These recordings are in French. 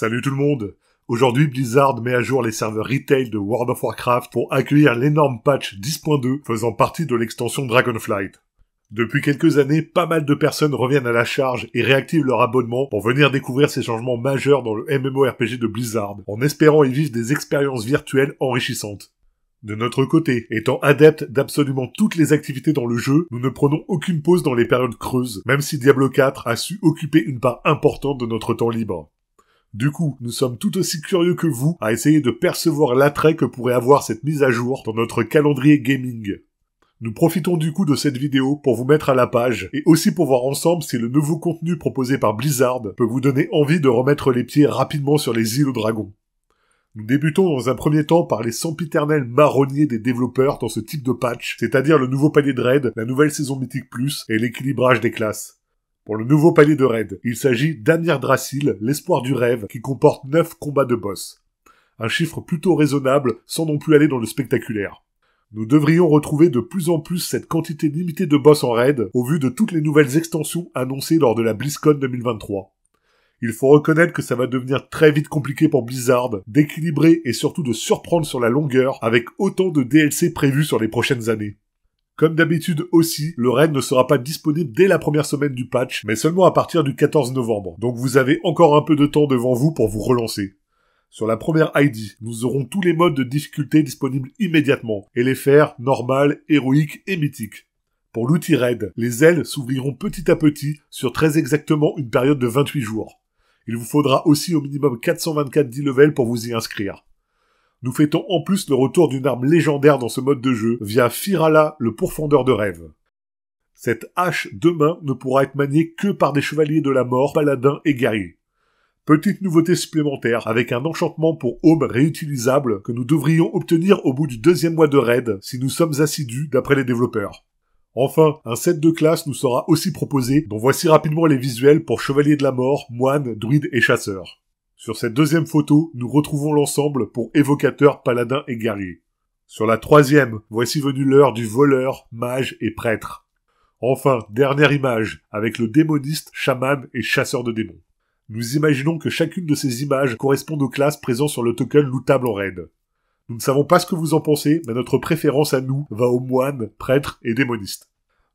Salut tout le monde Aujourd'hui, Blizzard met à jour les serveurs retail de World of Warcraft pour accueillir l'énorme patch 10.2 faisant partie de l'extension Dragonflight. Depuis quelques années, pas mal de personnes reviennent à la charge et réactivent leur abonnement pour venir découvrir ces changements majeurs dans le MMORPG de Blizzard, en espérant y vivre des expériences virtuelles enrichissantes. De notre côté, étant adeptes d'absolument toutes les activités dans le jeu, nous ne prenons aucune pause dans les périodes creuses, même si Diablo 4 a su occuper une part importante de notre temps libre. Du coup, nous sommes tout aussi curieux que vous à essayer de percevoir l'attrait que pourrait avoir cette mise à jour dans notre calendrier gaming. Nous profitons du coup de cette vidéo pour vous mettre à la page et aussi pour voir ensemble si le nouveau contenu proposé par Blizzard peut vous donner envie de remettre les pieds rapidement sur les îles aux dragons. Nous débutons dans un premier temps par les sempiternels marronniers des développeurs dans ce type de patch, c'est-à-dire le nouveau panier de raid, la nouvelle saison mythique Plus et l'équilibrage des classes pour le nouveau palier de raid. Il s'agit d'Amir Dracil, l'espoir du rêve, qui comporte 9 combats de boss. Un chiffre plutôt raisonnable, sans non plus aller dans le spectaculaire. Nous devrions retrouver de plus en plus cette quantité limitée de boss en raid au vu de toutes les nouvelles extensions annoncées lors de la BlizzCon 2023. Il faut reconnaître que ça va devenir très vite compliqué pour Blizzard d'équilibrer et surtout de surprendre sur la longueur avec autant de DLC prévus sur les prochaines années. Comme d'habitude aussi, le raid ne sera pas disponible dès la première semaine du patch, mais seulement à partir du 14 novembre. Donc vous avez encore un peu de temps devant vous pour vous relancer. Sur la première ID, nous aurons tous les modes de difficulté disponibles immédiatement, et les faire normal, héroïque et mythique. Pour l'outil raid, les ailes s'ouvriront petit à petit sur très exactement une période de 28 jours. Il vous faudra aussi au minimum 424 10 levels pour vous y inscrire. Nous fêtons en plus le retour d'une arme légendaire dans ce mode de jeu, via Firala, le pourfondeur de rêve. Cette hache demain ne pourra être maniée que par des chevaliers de la mort, paladins et guerriers. Petite nouveauté supplémentaire avec un enchantement pour aube réutilisable que nous devrions obtenir au bout du deuxième mois de raid si nous sommes assidus d'après les développeurs. Enfin, un set de classe nous sera aussi proposé, dont voici rapidement les visuels pour Chevaliers de la Mort, Moine, Druides et Chasseurs. Sur cette deuxième photo, nous retrouvons l'ensemble pour évocateur, paladins et guerriers. Sur la troisième, voici venue l'heure du voleur, mage et prêtre. Enfin, dernière image, avec le démoniste, chaman et chasseur de démons. Nous imaginons que chacune de ces images correspond aux classes présentes sur le token lootable en raid. Nous ne savons pas ce que vous en pensez, mais notre préférence à nous va aux moines, prêtres et démonistes.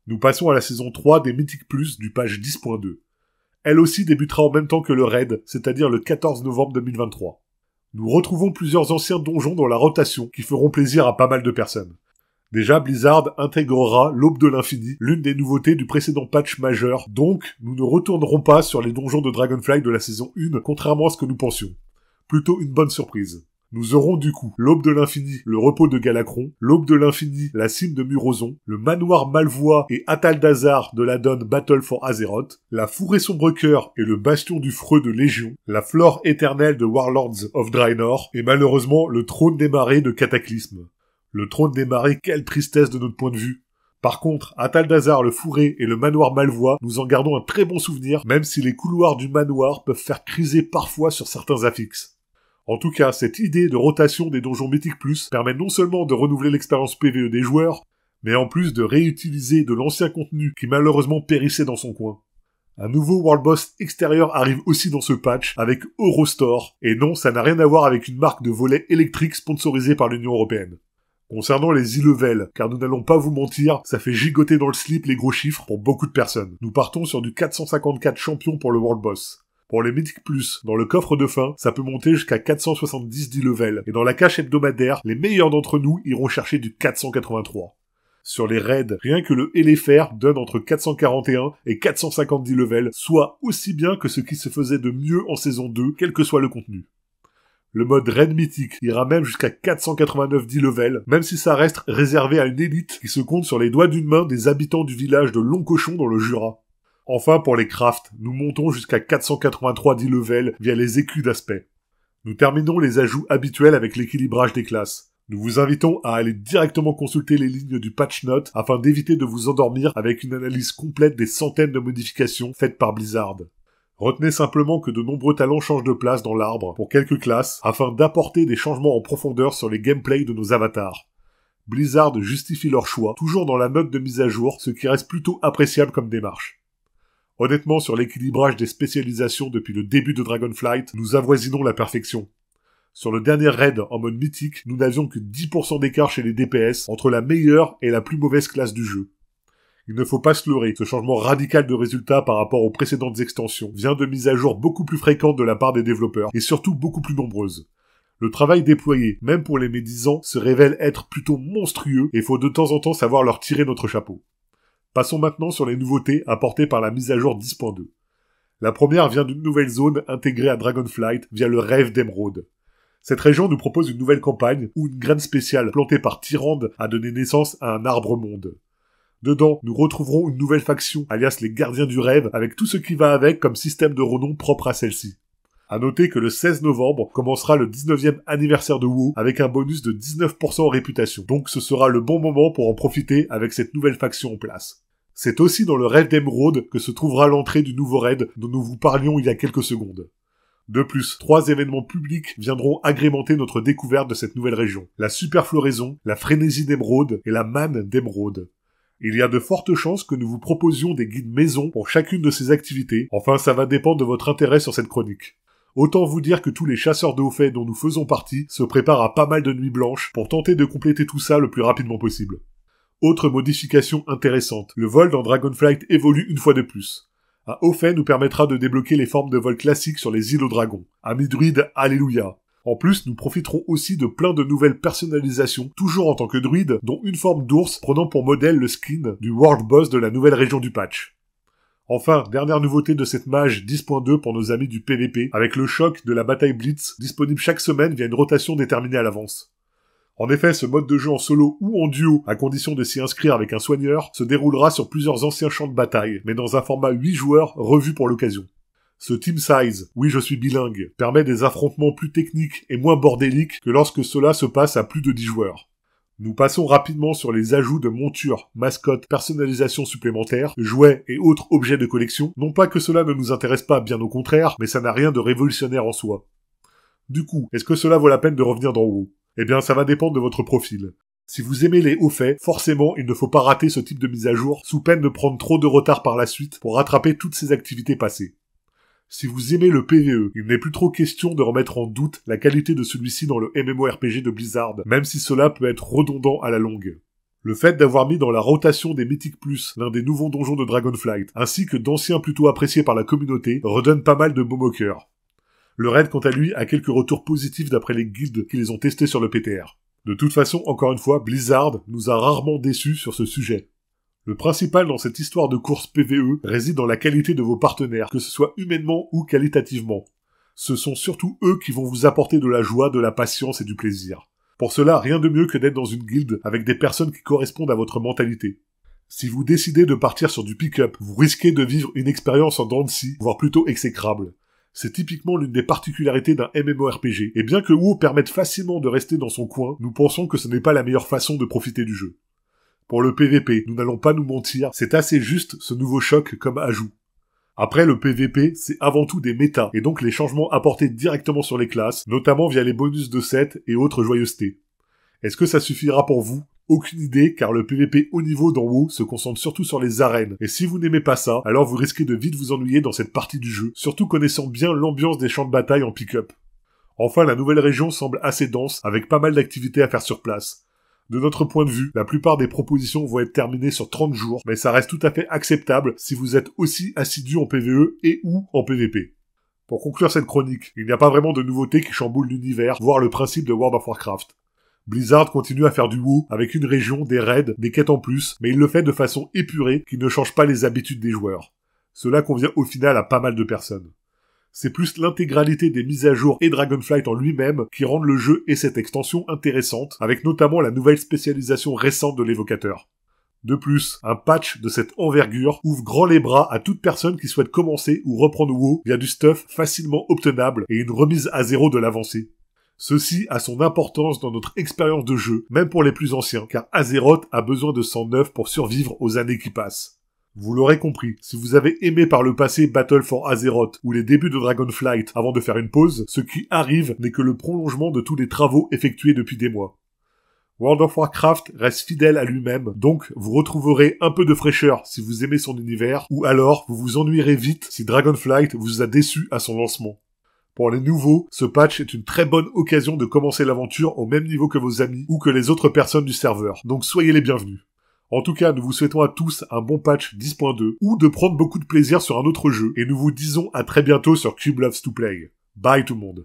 Nous passons à la saison 3 des Mythic Plus du page 10.2 elle aussi débutera en même temps que le raid, c'est-à-dire le 14 novembre 2023. Nous retrouvons plusieurs anciens donjons dans la rotation qui feront plaisir à pas mal de personnes. Déjà, Blizzard intégrera l'aube de l'infini, l'une des nouveautés du précédent patch majeur, donc nous ne retournerons pas sur les donjons de Dragonfly de la saison 1, contrairement à ce que nous pensions. Plutôt une bonne surprise. Nous aurons du coup l'aube de l'infini, le repos de Galacron, l'aube de l'infini, la cime de Muroson, le manoir Malvois et Ataldazar de la donne Battle for Azeroth, la fourrée sombre cœur et le bastion du freux de Légion, la flore éternelle de Warlords of Draenor et malheureusement le trône des marées de Cataclysme. Le trône des marées, quelle tristesse de notre point de vue. Par contre, Ataldazar le fourré et le manoir Malvois, nous en gardons un très bon souvenir, même si les couloirs du manoir peuvent faire criser parfois sur certains affixes. En tout cas, cette idée de rotation des donjons mythiques plus permet non seulement de renouveler l'expérience PVE des joueurs, mais en plus de réutiliser de l'ancien contenu qui malheureusement périssait dans son coin. Un nouveau World Boss extérieur arrive aussi dans ce patch avec Eurostore, et non, ça n'a rien à voir avec une marque de volets électriques sponsorisée par l'Union Européenne. Concernant les e levels car nous n'allons pas vous mentir, ça fait gigoter dans le slip les gros chiffres pour beaucoup de personnes. Nous partons sur du 454 champions pour le World Boss. Pour les Mythic+, plus, dans le coffre de fin, ça peut monter jusqu'à 470 10 level, et dans la cache hebdomadaire, les meilleurs d'entre nous iront chercher du 483. Sur les raids, rien que le LFR donne entre 441 et 450 level, soit aussi bien que ce qui se faisait de mieux en saison 2, quel que soit le contenu. Le mode raid mythique ira même jusqu'à 489 10 level, même si ça reste réservé à une élite qui se compte sur les doigts d'une main des habitants du village de Long-Cochon dans le Jura. Enfin, pour les crafts, nous montons jusqu'à 483 10 levels via les écus d'aspect. Nous terminons les ajouts habituels avec l'équilibrage des classes. Nous vous invitons à aller directement consulter les lignes du patch note afin d'éviter de vous endormir avec une analyse complète des centaines de modifications faites par Blizzard. Retenez simplement que de nombreux talents changent de place dans l'arbre pour quelques classes afin d'apporter des changements en profondeur sur les gameplays de nos avatars. Blizzard justifie leur choix toujours dans la note de mise à jour, ce qui reste plutôt appréciable comme démarche. Honnêtement, sur l'équilibrage des spécialisations depuis le début de Dragonflight, nous avoisinons la perfection. Sur le dernier raid en mode mythique, nous n'avions que 10% d'écart chez les DPS entre la meilleure et la plus mauvaise classe du jeu. Il ne faut pas se leurrer, ce changement radical de résultat par rapport aux précédentes extensions vient de mises à jour beaucoup plus fréquentes de la part des développeurs, et surtout beaucoup plus nombreuses. Le travail déployé, même pour les médisants, se révèle être plutôt monstrueux et faut de temps en temps savoir leur tirer notre chapeau. Passons maintenant sur les nouveautés apportées par la mise à jour 10.2. La première vient d'une nouvelle zone intégrée à Dragonflight via le rêve d'Emeraude. Cette région nous propose une nouvelle campagne où une graine spéciale plantée par Tyrande a donné naissance à un arbre monde. Dedans, nous retrouverons une nouvelle faction, alias les Gardiens du Rêve, avec tout ce qui va avec comme système de renom propre à celle-ci. À noter que le 16 novembre commencera le 19e anniversaire de WoW avec un bonus de 19% en réputation. Donc ce sera le bon moment pour en profiter avec cette nouvelle faction en place. C'est aussi dans le raid d'Emeraude que se trouvera l'entrée du nouveau raid dont nous vous parlions il y a quelques secondes. De plus, trois événements publics viendront agrémenter notre découverte de cette nouvelle région. La superfloraison, la frénésie d'Emeraude et la manne d'Emeraude. Il y a de fortes chances que nous vous proposions des guides maison pour chacune de ces activités, enfin ça va dépendre de votre intérêt sur cette chronique. Autant vous dire que tous les chasseurs de hauts faits dont nous faisons partie se préparent à pas mal de nuits blanches pour tenter de compléter tout ça le plus rapidement possible. Autre modification intéressante, le vol dans Dragonflight évolue une fois de plus. Un haut fait nous permettra de débloquer les formes de vol classiques sur les îles aux dragons. Amis druides, alléluia en plus, nous profiterons aussi de plein de nouvelles personnalisations, toujours en tant que druide, dont une forme d'ours prenant pour modèle le skin du World Boss de la nouvelle région du patch. Enfin, dernière nouveauté de cette mage 10.2 pour nos amis du PVP, avec le choc de la bataille Blitz, disponible chaque semaine via une rotation déterminée à l'avance. En effet, ce mode de jeu en solo ou en duo, à condition de s'y inscrire avec un soigneur, se déroulera sur plusieurs anciens champs de bataille, mais dans un format 8 joueurs revu pour l'occasion. Ce team size, oui je suis bilingue, permet des affrontements plus techniques et moins bordéliques que lorsque cela se passe à plus de 10 joueurs. Nous passons rapidement sur les ajouts de montures, mascottes, personnalisations supplémentaires, jouets et autres objets de collection, non pas que cela ne nous intéresse pas, bien au contraire, mais ça n'a rien de révolutionnaire en soi. Du coup, est-ce que cela vaut la peine de revenir d'en haut eh bien, ça va dépendre de votre profil. Si vous aimez les hauts faits, forcément, il ne faut pas rater ce type de mise à jour, sous peine de prendre trop de retard par la suite pour rattraper toutes ces activités passées. Si vous aimez le PvE, il n'est plus trop question de remettre en doute la qualité de celui-ci dans le MMORPG de Blizzard, même si cela peut être redondant à la longue. Le fait d'avoir mis dans la rotation des Mythic Plus l'un des nouveaux donjons de Dragonflight, ainsi que d'anciens plutôt appréciés par la communauté, redonne pas mal de mots moqueurs. Le raid, quant à lui, a quelques retours positifs d'après les guildes qui les ont testés sur le PTR. De toute façon, encore une fois, Blizzard nous a rarement déçus sur ce sujet. Le principal dans cette histoire de course PVE réside dans la qualité de vos partenaires, que ce soit humainement ou qualitativement. Ce sont surtout eux qui vont vous apporter de la joie, de la patience et du plaisir. Pour cela, rien de mieux que d'être dans une guilde avec des personnes qui correspondent à votre mentalité. Si vous décidez de partir sur du pick-up, vous risquez de vivre une expérience en dents voire plutôt exécrable. C'est typiquement l'une des particularités d'un MMORPG, et bien que WoW permette facilement de rester dans son coin, nous pensons que ce n'est pas la meilleure façon de profiter du jeu. Pour le PvP, nous n'allons pas nous mentir, c'est assez juste ce nouveau choc comme ajout. Après, le PvP, c'est avant tout des méta, et donc les changements apportés directement sur les classes, notamment via les bonus de set et autres joyeusetés. Est-ce que ça suffira pour vous aucune idée, car le PvP haut niveau dans WoW se concentre surtout sur les arènes, et si vous n'aimez pas ça, alors vous risquez de vite vous ennuyer dans cette partie du jeu, surtout connaissant bien l'ambiance des champs de bataille en pick-up. Enfin, la nouvelle région semble assez dense, avec pas mal d'activités à faire sur place. De notre point de vue, la plupart des propositions vont être terminées sur 30 jours, mais ça reste tout à fait acceptable si vous êtes aussi assidu en PvE et ou en PvP. Pour conclure cette chronique, il n'y a pas vraiment de nouveauté qui chamboule l'univers, voire le principe de World of Warcraft. Blizzard continue à faire du WoW avec une région, des raids, des quêtes en plus, mais il le fait de façon épurée qui ne change pas les habitudes des joueurs. Cela convient au final à pas mal de personnes. C'est plus l'intégralité des mises à jour et Dragonflight en lui-même qui rendent le jeu et cette extension intéressantes, avec notamment la nouvelle spécialisation récente de l'évocateur. De plus, un patch de cette envergure ouvre grand les bras à toute personne qui souhaite commencer ou reprendre WoW via du stuff facilement obtenable et une remise à zéro de l'avancée. Ceci a son importance dans notre expérience de jeu, même pour les plus anciens, car Azeroth a besoin de sang neuf pour survivre aux années qui passent. Vous l'aurez compris, si vous avez aimé par le passé Battle for Azeroth ou les débuts de Dragonflight avant de faire une pause, ce qui arrive n'est que le prolongement de tous les travaux effectués depuis des mois. World of Warcraft reste fidèle à lui-même, donc vous retrouverez un peu de fraîcheur si vous aimez son univers, ou alors vous vous ennuierez vite si Dragonflight vous a déçu à son lancement. Pour les nouveaux, ce patch est une très bonne occasion de commencer l'aventure au même niveau que vos amis ou que les autres personnes du serveur, donc soyez les bienvenus. En tout cas, nous vous souhaitons à tous un bon patch 10.2 ou de prendre beaucoup de plaisir sur un autre jeu et nous vous disons à très bientôt sur Cube Loves to Play. Bye tout le monde.